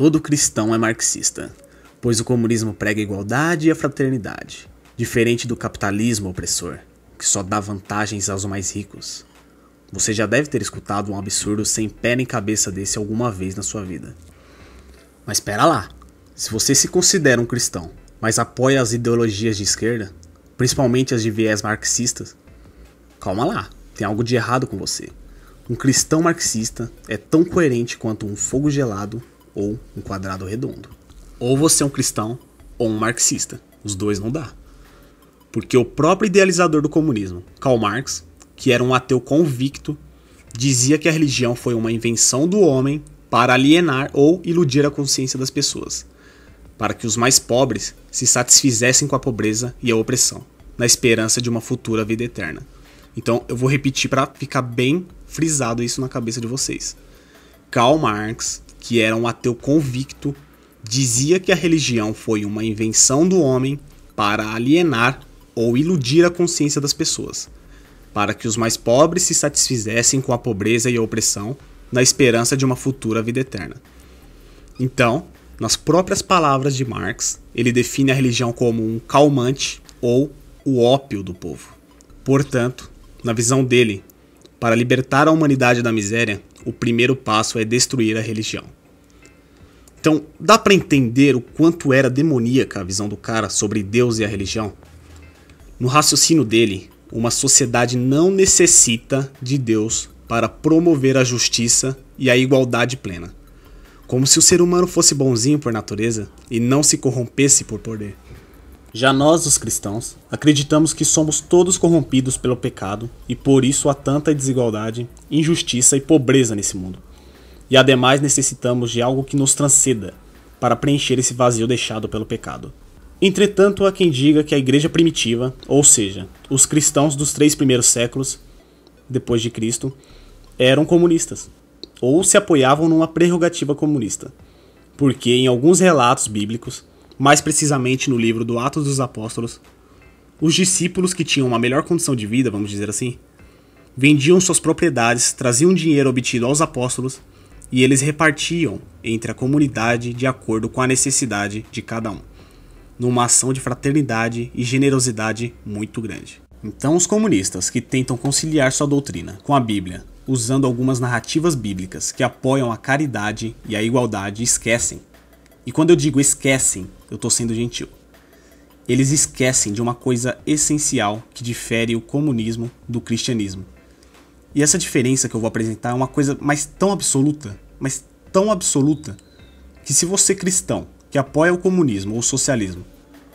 Todo cristão é marxista, pois o comunismo prega a igualdade e a fraternidade, diferente do capitalismo opressor, que só dá vantagens aos mais ricos. Você já deve ter escutado um absurdo sem pé nem cabeça desse alguma vez na sua vida. Mas espera lá. Se você se considera um cristão, mas apoia as ideologias de esquerda, principalmente as de viés marxistas, calma lá, tem algo de errado com você. Um cristão marxista é tão coerente quanto um fogo gelado ou um quadrado redondo. Ou você é um cristão ou um marxista. Os dois não dá. Porque o próprio idealizador do comunismo, Karl Marx, que era um ateu convicto, dizia que a religião foi uma invenção do homem para alienar ou iludir a consciência das pessoas, para que os mais pobres se satisfizessem com a pobreza e a opressão, na esperança de uma futura vida eterna. Então eu vou repetir para ficar bem frisado isso na cabeça de vocês. Karl Marx que era um ateu convicto, dizia que a religião foi uma invenção do homem para alienar ou iludir a consciência das pessoas, para que os mais pobres se satisfizessem com a pobreza e a opressão na esperança de uma futura vida eterna. Então, nas próprias palavras de Marx, ele define a religião como um calmante ou o ópio do povo. Portanto, na visão dele, para libertar a humanidade da miséria, o primeiro passo é destruir a religião. Então, dá para entender o quanto era demoníaca a visão do cara sobre Deus e a religião? No raciocínio dele, uma sociedade não necessita de Deus para promover a justiça e a igualdade plena. Como se o ser humano fosse bonzinho por natureza e não se corrompesse por poder. Já nós, os cristãos, acreditamos que somos todos corrompidos pelo pecado e por isso há tanta desigualdade, injustiça e pobreza nesse mundo. E ademais necessitamos de algo que nos transceda para preencher esse vazio deixado pelo pecado. Entretanto, há quem diga que a igreja primitiva, ou seja, os cristãos dos três primeiros séculos depois de Cristo, eram comunistas ou se apoiavam numa prerrogativa comunista, porque em alguns relatos bíblicos mais precisamente no livro do Atos dos Apóstolos, os discípulos que tinham uma melhor condição de vida, vamos dizer assim, vendiam suas propriedades, traziam dinheiro obtido aos apóstolos e eles repartiam entre a comunidade de acordo com a necessidade de cada um, numa ação de fraternidade e generosidade muito grande. Então, os comunistas que tentam conciliar sua doutrina com a Bíblia, usando algumas narrativas bíblicas que apoiam a caridade e a igualdade, esquecem e quando eu digo esquecem, eu estou sendo gentil. Eles esquecem de uma coisa essencial que difere o comunismo do cristianismo. E essa diferença que eu vou apresentar é uma coisa mais tão absoluta, mas tão absoluta, que se você cristão que apoia o comunismo ou o socialismo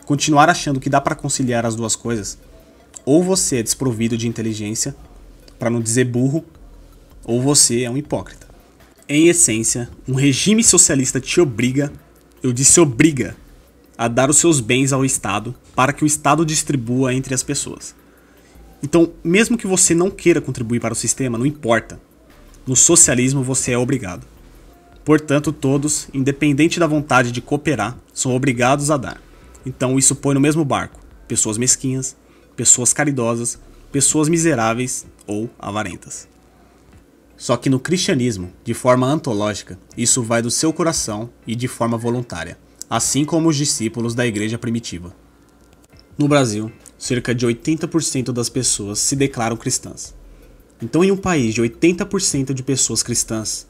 continuar achando que dá para conciliar as duas coisas, ou você é desprovido de inteligência, para não dizer burro, ou você é um hipócrita. Em essência, um regime socialista te obriga eu disse obriga a dar os seus bens ao Estado para que o Estado distribua entre as pessoas. Então, mesmo que você não queira contribuir para o sistema, não importa. No socialismo você é obrigado. Portanto, todos, independente da vontade de cooperar, são obrigados a dar. Então, isso põe no mesmo barco pessoas mesquinhas, pessoas caridosas, pessoas miseráveis ou avarentas. Só que no cristianismo, de forma antológica, isso vai do seu coração e de forma voluntária, assim como os discípulos da igreja primitiva. No Brasil, cerca de 80% das pessoas se declaram cristãs. Então, em um país de 80% de pessoas cristãs,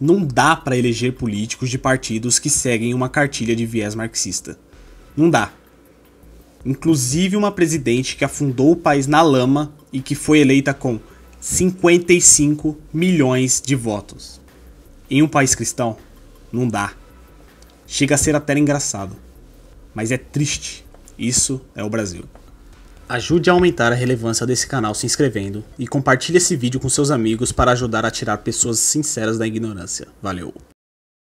não dá para eleger políticos de partidos que seguem uma cartilha de viés marxista. Não dá. Inclusive uma presidente que afundou o país na lama e que foi eleita com 55 milhões de votos. Em um país cristão, não dá. Chega a ser até engraçado. Mas é triste. Isso é o Brasil. Ajude a aumentar a relevância desse canal se inscrevendo e compartilhe esse vídeo com seus amigos para ajudar a tirar pessoas sinceras da ignorância. Valeu!